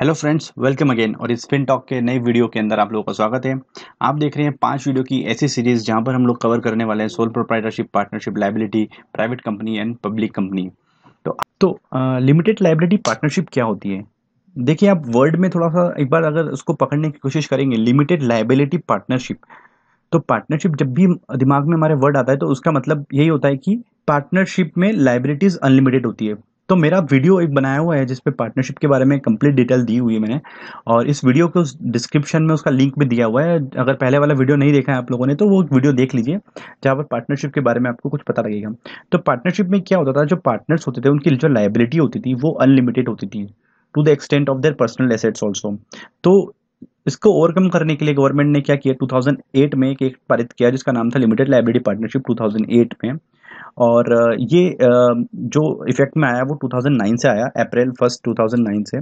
hello friends welcome again और इस fin talk के नए वीडियो के अंदर आप लोगों का स्वागत है आप देख रहे हैं पांच वीडियो की ऐसी सीरीज जहां पर हम लोग कवर करने वाले हैं sole proprietorship partnership liability private company and public company तो तो लिमिटेड लाइबिलिटी पार्टनरशिप क्या होती है देखिए आप वर्ड में थोड़ा सा एक बार अगर उसको पकड़ने की कोशिश करेंगे लिमिटेड लाइबिलिटी पार्टनरशिप तो पार्टनरशिप जब भी दिमाग में हमारे वर्ड आता है तो उसका मतलब यही होता है कि पार्टनरशिप में लाइबिलिटीज़ अनलिमिटेड होती है तो मेरा वीडियो एक बनाया हुआ है जिसपे पार्टनरशिप के बारे में कंप्लीट डिटेल दी हुई है मैंने और इस वीडियो को डिस्क्रिप्शन में उसका लिंक भी दिया हुआ है अगर पहले वाला वीडियो नहीं देखा है आप लोगों ने तो वो वीडियो देख लीजिए जहाँ पर पार्टनरशिप के बारे में आपको कुछ पता लगेगा तो पार्टनरशिप में क्या होता था जो पार्टनर्स होते थे उनकी जो लाइबिलिटी होती थी वो अनलिमिटेड होती थी to the extent of their personal assets also तो इसको ओवरकम करने के लिए गवर्नमेंट ने क्या किया 2008 में एक, एक पारित किया जिसका नाम था लिमिटेड लाइब्रेरी पार्टनरशिप 2008 में और ये जो इफेक्ट में आया वो 2009 से आया अप्रैल फर्स्ट 2009 से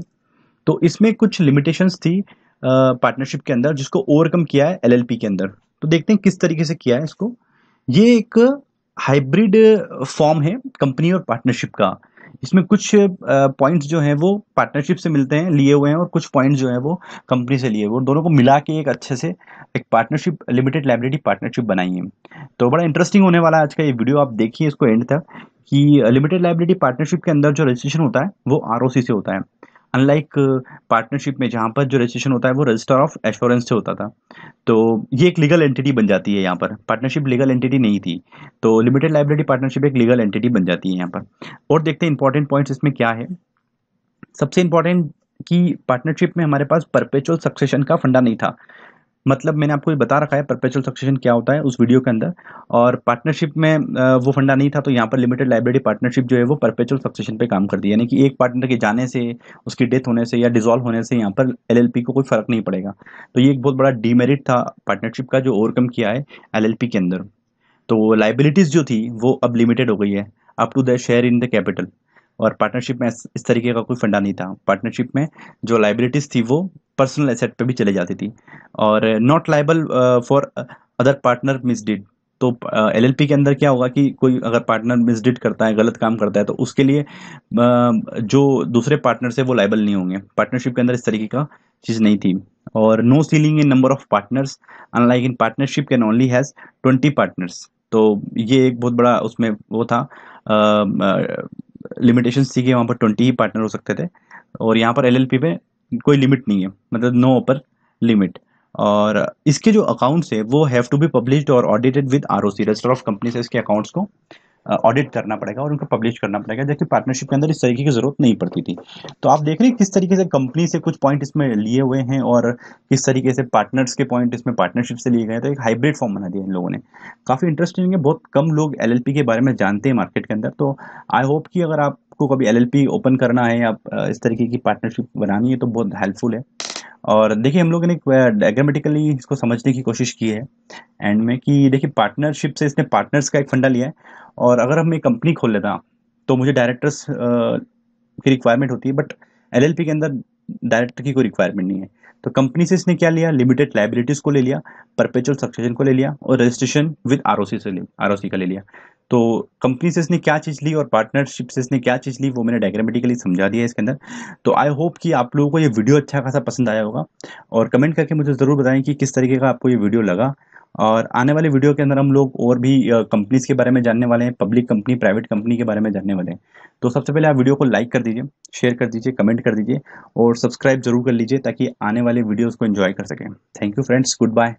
तो इसमें कुछ लिमिटेशंस थी पार्टनरशिप के अंदर जिसको ओवरकम किया है एलएलपी के अंदर तो देखते हैं किस तरीके से किया है इसको ये एक हाइब्रिड फॉर्म है कंपनी और पार्टनरशिप का इसमें कुछ पॉइंट्स जो हैं वो पार्टनरशिप से मिलते हैं लिए हुए हैं और कुछ पॉइंट्स जो हैं वो कंपनी से लिए हुए दोनों को मिला के एक अच्छे से एक पार्टनरशिप लिमिटेड लाइब्रेरी पार्टनरशिप बनाई है तो बड़ा इंटरेस्टिंग होने वाला है आज का ये वीडियो आप देखिए इसको एंड तक कि लिमिटेड लाइब्रेरी पार्टनरशिप के अंदर जो रजिस्ट्रेशन होता है वो आर से होता है अनलाइक पार्टनरशिप uh, में जहाँ पर जो रजिस्ट्रेशन होता है वो रजिस्टर ऑफ एश्योरेंस से होता था तो ये एक लीगल एंटिटी बन जाती है यहाँ पर पार्टनरशिप लीगल एंटिटी नहीं थी तो लिमिटेड लाइब्रेरी पार्टनरशिप एक लीगल एंटिटी बन जाती है यहाँ पर और देखते हैं इंपॉर्टेंट पॉइंट्स इसमें क्या है सबसे इंपॉर्टेंट कि पार्टनरशिप में हमारे पास परपेचुअल सक्सेशन का फंडा नहीं था मतलब मैंने आपको ये बता रखा है परपेचुअल सक्सेशन क्या होता है उस वीडियो के अंदर और पार्टनरशिप में वो फंडा नहीं था तो यहाँ पर लिमिटेड लाइब्रेरी पार्टनरशिप जो है वो परपेचुअल सक्सेशन पे काम करती है यानी कि एक पार्टनर के जाने से उसकी डेथ होने से या डिजॉल्व होने से यहाँ पर एल को कोई फर्क नहीं पड़ेगा तो ये एक बहुत बड़ा डीमेरिट था पार्टनरशिप का जो ओवरकम किया है एल के अंदर तो लाइबिलिटीज़ जो थी वो अब लिमिटेड हो गई है up to the share in the capital और पार्टनरशिप में इस तरीके का कोई फंडा नहीं था पार्टनरशिप में जो लाइबिलिटीज़ थी वो पर्सनल एसेट पे भी चले जाती थी और not liable for other partner misdeed तो एल uh, के अंदर क्या होगा कि कोई अगर पार्टनर मिसडिट करता है गलत काम करता है तो उसके लिए uh, जो दूसरे पार्टनर से वो लाइबल नहीं होंगे पार्टनरशिप के अंदर इस तरीके का चीज़ नहीं थी और no ceiling in number of partners unlike in partnership can only has twenty partners तो ये एक बहुत बड़ा उसमें वो था लिमिटेशन uh, uh थी कि वहाँ पर ट्वेंटी ही पार्टनर हो सकते थे और यहाँ पर एल में कोई लिमिट नहीं है मतलब नो अपर लिमिट और इसके जो अकाउंट्स है वो हैव टू बी पब्लिश्ड और audited with R O C register of company से इसके अकाउंट्स को ऑडिट करना पड़ेगा और उनको पब्लिश करना पड़ेगा जबकि पार्टनरशिप के अंदर इस तरीके की जरूरत नहीं पड़ती थी तो आप देख रहे हैं किस तरीके से कंपनी से कुछ पॉइंट इसमें लिए हुए हैं और किस तरीके से पार्टनर्स के पॉइंट इसमें पार्टनरशिप से लिए गए तो एक हाइब्रिड फॉर्म बना दिया इन लोगों ने काफ़ी इंटरेस्टिंग है बहुत कम लोग एल के बारे में जानते हैं मार्केट के अंदर तो आई होप कि अगर आप आपको कभी एल ओपन करना है या इस तरीके की पार्टनरशिप बनानी है तो बहुत हेल्पफुल है और देखिए हम लोगों ने डायग्रामेटिकली इसको समझने की कोशिश की है एंड में कि देखिए पार्टनरशिप से इसने पार्टनर्स का एक फंडा लिया है और अगर हम एक कंपनी खोल लेता तो मुझे डायरेक्टर्स की रिक्वायरमेंट होती है बट एल के अंदर डायरेक्टर की कोई रिक्वायरमेंट नहीं है तो कंपनी से इसने क्या लिया लिमिटेड लाइबिलिटीज़ को ले लिया परपेचुअल सक्सेशन को ले लिया और रजिस्ट्रेशन विद आर से ले आर का ले लिया तो कंपनी से इसने क्या चीज़ ली और पार्टनरशिप से इसने क्या चीज़ ली वो मैंने डायग्रामेटिकली समझा दिया इसके अंदर तो आई होप कि आप लोगों को ये वीडियो अच्छा खासा पसंद आया होगा और कमेंट करके मुझे ज़रूर बताएं कि किस तरीके का आपको ये वीडियो लगा और आने वाले वीडियो के अंदर हम लोग और भी कंपनीज़ के बारे में जानने वाले हैं पब्लिक कंपनी प्राइवेट कंपनी के बारे में जानने वाले हैं तो सबसे पहले आप वीडियो को लाइक कर दीजिए शेयर कर दीजिए कमेंट कर दीजिए और सब्सक्राइब जरूर कर लीजिए ताकि आने वाले वीडियोज़ को एंजॉय कर सकें thank you friends good bye